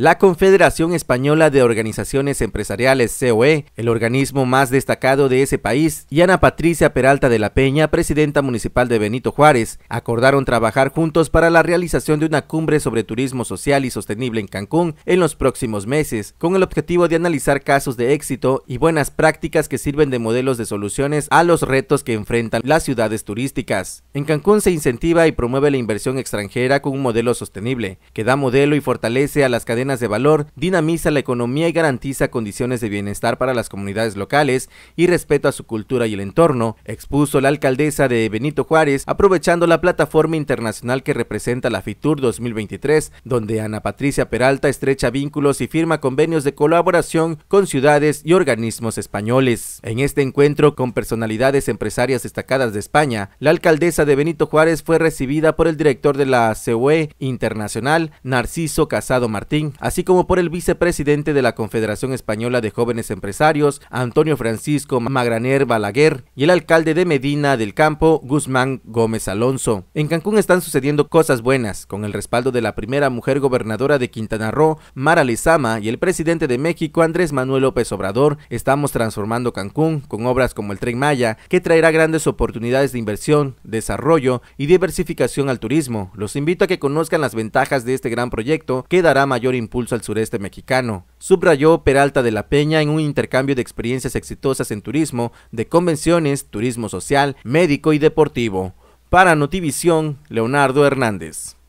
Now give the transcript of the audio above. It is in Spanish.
La Confederación Española de Organizaciones Empresariales COE, el organismo más destacado de ese país, y Ana Patricia Peralta de la Peña, presidenta municipal de Benito Juárez, acordaron trabajar juntos para la realización de una cumbre sobre turismo social y sostenible en Cancún en los próximos meses, con el objetivo de analizar casos de éxito y buenas prácticas que sirven de modelos de soluciones a los retos que enfrentan las ciudades turísticas. En Cancún se incentiva y promueve la inversión extranjera con un modelo sostenible, que da modelo y fortalece a las cadenas de valor, dinamiza la economía y garantiza condiciones de bienestar para las comunidades locales y respeto a su cultura y el entorno, expuso la alcaldesa de Benito Juárez, aprovechando la plataforma internacional que representa la FITUR 2023, donde Ana Patricia Peralta estrecha vínculos y firma convenios de colaboración con ciudades y organismos españoles. En este encuentro con personalidades empresarias destacadas de España, la alcaldesa de Benito Juárez fue recibida por el director de la CUE Internacional, Narciso Casado Martín, así como por el vicepresidente de la Confederación Española de Jóvenes Empresarios, Antonio Francisco Magraner Balaguer, y el alcalde de Medina del Campo, Guzmán Gómez Alonso. En Cancún están sucediendo cosas buenas, con el respaldo de la primera mujer gobernadora de Quintana Roo, Mara Lezama, y el presidente de México, Andrés Manuel López Obrador, estamos transformando Cancún con obras como el Tren Maya, que traerá grandes oportunidades de inversión, desarrollo y diversificación al turismo. Los invito a que conozcan las ventajas de este gran proyecto que dará mayor impacto impulso al sureste mexicano, subrayó Peralta de la Peña en un intercambio de experiencias exitosas en turismo, de convenciones, turismo social, médico y deportivo. Para Notivisión, Leonardo Hernández.